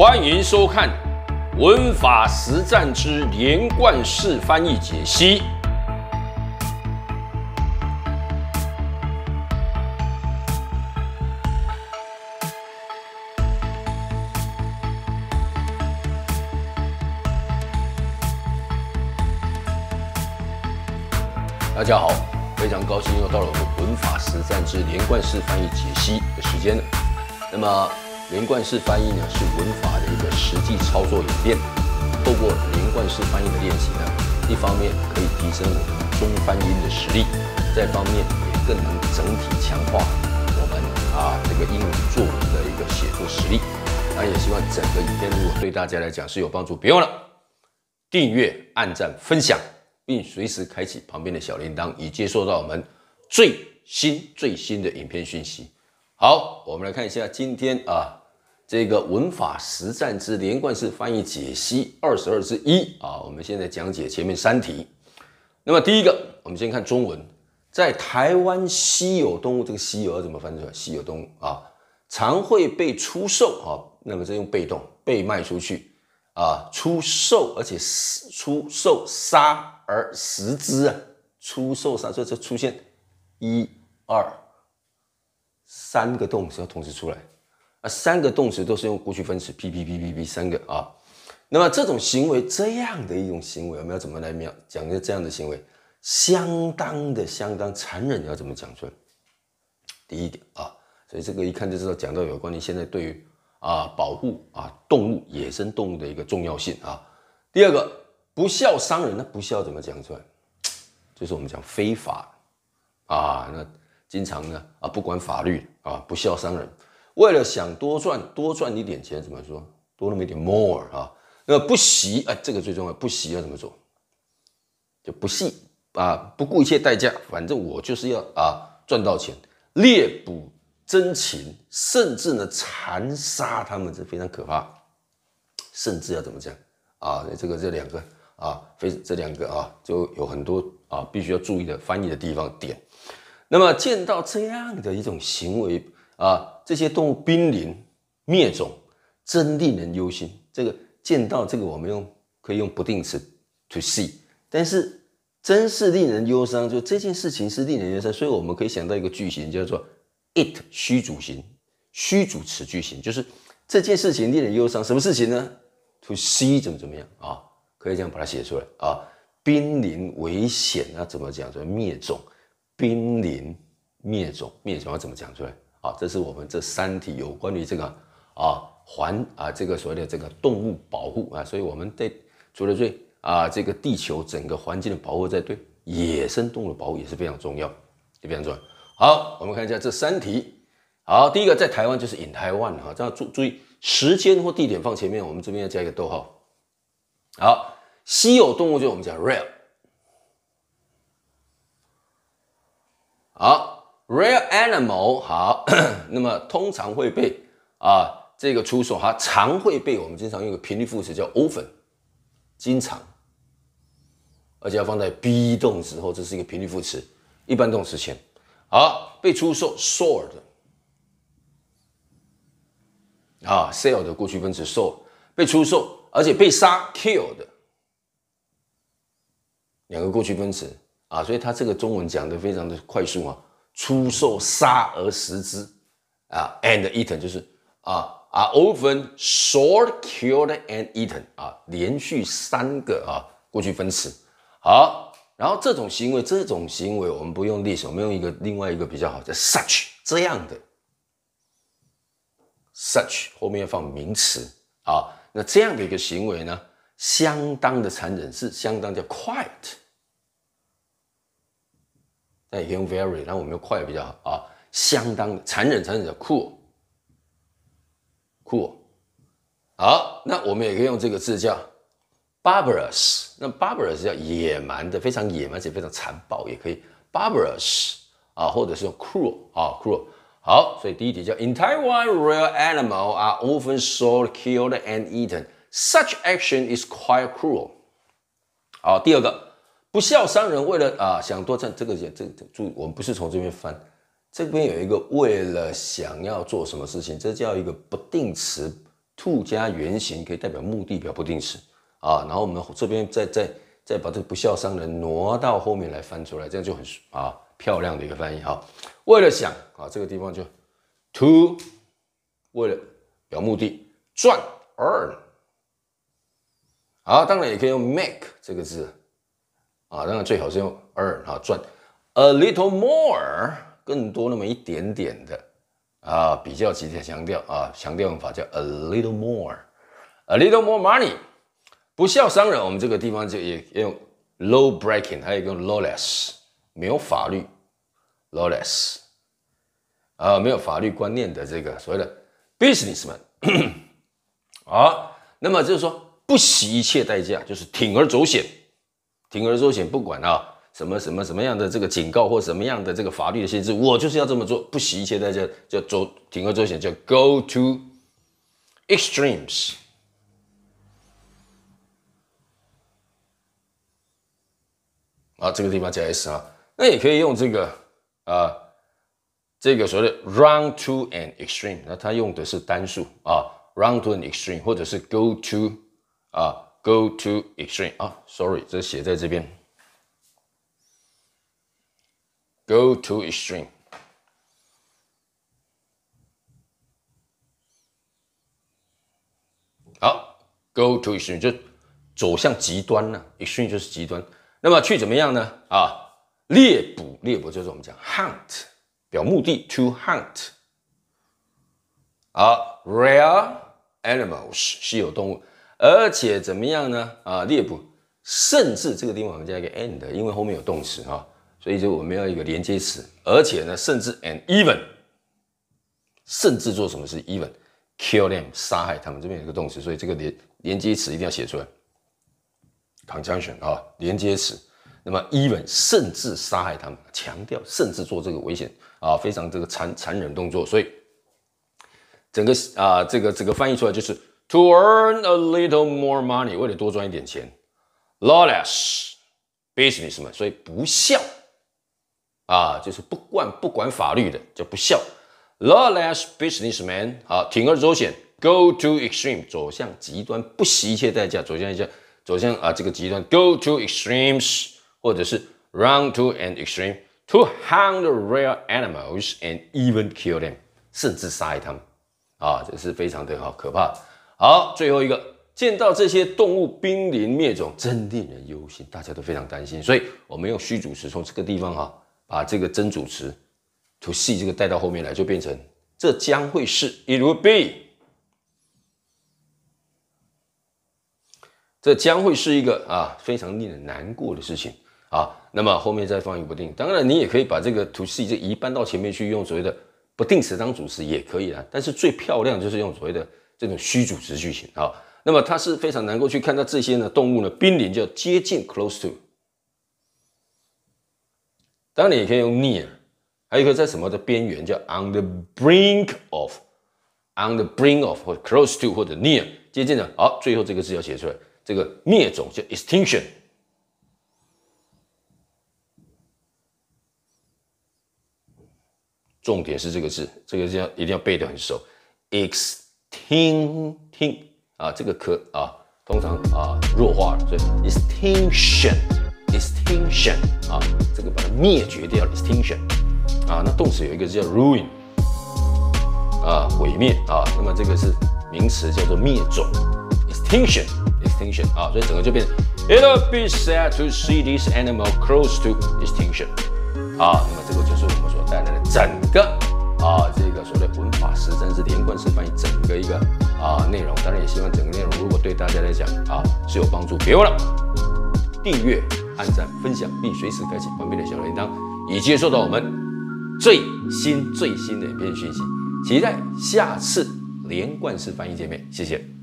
欢迎收看《文法实战之连贯式翻译解析》。大家好，非常高兴又到了我们《文法实战之连贯式翻译解析》的时间了。那么，连贯式翻译呢，是文法的一个实际操作演练。透过连贯式翻译的练习呢，一方面可以提升我们中翻音的实力，再方面也更能整体强化我们啊这个英语作文的一个写作实力。那也希望整个影片如果对大家来讲是有帮助，别忘了订阅、按赞、分享，并随时开启旁边的小铃铛，以接收到我们最新最新的影片讯息。好，我们来看一下今天啊。这个文法实战之连贯式翻译解析二十二之一啊，我们现在讲解前面三题。那么第一个，我们先看中文，在台湾稀有动物，这个稀有怎么翻译？稀有动物啊，常会被出售啊。那么这用被动，被卖出去啊，出售，而且出售杀而食之啊，出售杀，所以出现一、二、三个动词要同时出来。啊，三个动词都是用过去分词，p p p p p 三个啊。那么这种行为，这样的一种行为，我们要怎么来描讲？个这样的行为，相当的相当残忍，要怎么讲出来？第一点啊，所以这个一看就知道讲到有关于现在对于啊保护啊动物、野生动物的一个重要性啊。第二个，不孝伤人，那不孝怎么讲出来？就是我们讲非法啊，那经常呢啊不管法律啊，不孝伤人。为了想多赚多赚一点钱，怎么说多那么一点 more 啊？那不习哎，这个最重要，不习要怎么做？就不惜啊，不顾一切代价，反正我就是要啊赚到钱，猎捕真情，甚至呢残杀他们是非常可怕，甚至要怎么讲啊？这个这两个啊，非这两个啊，就有很多啊必须要注意的翻译的地方点。那么见到这样的一种行为啊。这些动物濒临灭种，真令人忧心。这个见到这个，我们用可以用不定词 to see，但是真是令人忧伤。就这件事情是令人忧伤，所以我们可以想到一个句型，叫做 it 虚主型虚主词句型，就是这件事情令人忧伤。什么事情呢？to see 怎么怎么样啊？可以这样把它写出来啊。濒临危险要怎么讲？说灭种，濒临灭种，灭种要怎么讲出来？好，这是我们这三题有关于这个啊环啊这个所谓的这个动物保护啊，所以我们在除了对啊这个地球整个环境的保护在对野生动物的保护也是非常重要，非常重要。好，我们看一下这三题。好，第一个在台湾就是 In Taiwan 哈，这注注意时间或地点放前面，我们这边要加一个逗号。好，稀有动物就我们讲 Rare。好。Rare animal，好，那么通常会被啊这个出售哈，常会被我们经常用个频率副词叫 often，经常，而且要放在 be 动词后，这是一个频率副词，一般动词前。好，被出售 sold 啊，sell 的过去分词 sold 被出售，而且被杀 killed 两个过去分词啊，所以他这个中文讲的非常的快速啊。出售杀而食之，啊，and eaten 就是啊，are often shot, killed and eaten 啊，连续三个啊过去分词。好，然后这种行为，这种行为我们不用 this，我们用一个另外一个比较好，叫 such 这样的，such 后面放名词啊，那这样的一个行为呢，相当的残忍，是相当的 q u i quiet。那也可以用 very，那我们用快比较好啊，相当残忍、残忍的 c o o l c o o l 好，那我们也可以用这个字叫 barbarous，那 barbarous 叫野蛮的，非常野蛮且非常残暴，也可以 barbarous，啊，或者是 cruel，啊，cruel，好，所以第一题叫 In Taiwan, rare a n i m a l are often sold, killed, and eaten. Such action is quite cruel。好，第二个。不孝商人为了啊，想多赚这个钱，这个注意我们不是从这边翻，这边有一个为了想要做什么事情，这叫一个不定词，to 加原形可以代表目的，表不定词啊。然后我们这边再再再把这个不孝商人挪到后面来翻出来，这样就很啊漂亮的一个翻译哈。为了想啊，这个地方就 to 为了表目的赚 earn，好，当然也可以用 make 这个字。啊，当然最好是用二啊，赚 a little more，更多那么一点点的啊，比较级的强调啊，强调用法叫 a little more，a little more money。不孝商人，我们这个地方就也用 law breaking，还有一个 lawless，没有法律 lawless，啊，没有法律观念的这个所谓的 businessmen，啊，那么就是说不惜一切代价，就是铤而走险。铤而走险，不管啊什么什么什么样的这个警告或什么样的这个法律的限制，我就是要这么做，不惜一切代价，叫走铤而走险，叫 go to extremes。啊，这个地方加 s 啊，那也可以用这个啊，这个所谓的 run to an extreme，那它用的是单数啊，run to an extreme，或者是 go to，啊。Go to extreme 啊，sorry，这写在这边。Go to extreme，好，Go to extreme 就走向极端呢，extreme 就是极端。那么去怎么样呢？啊，猎捕猎捕就是我们讲 hunt，表目的 to hunt。好，rare animals 稀有动物。而且怎么样呢？啊，猎捕，甚至这个地方我们加一个 and，因为后面有动词哈，所以就我们要一个连接词。而且呢，甚至 and even，甚至做什么事 even kill them 杀害他们，这边有个动词，所以这个连连接词一定要写出来，conjunction 啊，连接词。那么 even 甚至杀害他们，强调甚至做这个危险啊，非常这个残残忍动作。所以整个啊，这个这个翻译出来就是。To earn a little more money，为了多赚一点钱，lawless businessman，所以不孝啊，就是不管不管法律的叫不孝，lawless businessman，好，铤而走险，go to extreme，走向极端，不惜一切代价，走向一下，走向啊这个极端，go to extremes，或者是 run to an extreme to hunt the real animals and even kill them，甚至杀害他们啊，这是非常的好可怕。好，最后一个，见到这些动物濒临灭种，真令人忧心，大家都非常担心。所以，我们用虚主词从这个地方哈，把这个真主词 to see 这个带到后面来，就变成这将会是 it w i l l be，这将会是一个啊非常令人难过的事情啊。那么后面再放一个不定。当然，你也可以把这个 to see 这一搬到前面去，用所谓的不定词当主词也可以啊。但是最漂亮就是用所谓的。这种虚组织剧情啊，那么它是非常难够去看到这些呢动物呢濒临叫接近 close to，当然你也可以用 near，还有一个在什么的边缘叫 on the brink of，on the brink of 或 close to 或者 near 接近的。好，最后这个字要写出来，这个灭种叫 extinction，重点是这个字，这个字要一定要背的很熟，ext。听听啊，这个可啊，通常啊弱化了，所以 extinction，extinction 啊，这个把它灭绝掉，extinction 啊，那动词有一个叫 ruin，啊毁灭啊，那么这个是名词叫做灭种，extinction，extinction 啊，所以整个就变，it'll be sad to see this animal close to extinction，啊，那么这个就是我们所带来的整个。啊，这个所谓文法实战是连贯式翻译整个一个啊内容，当然也希望整个内容如果对大家来讲啊是有帮助，别忘了订阅、按赞、分享，并随时开启旁边的小铃铛，以接收到我们最新最新的影片讯息。期待下次连贯式翻译见面，谢谢。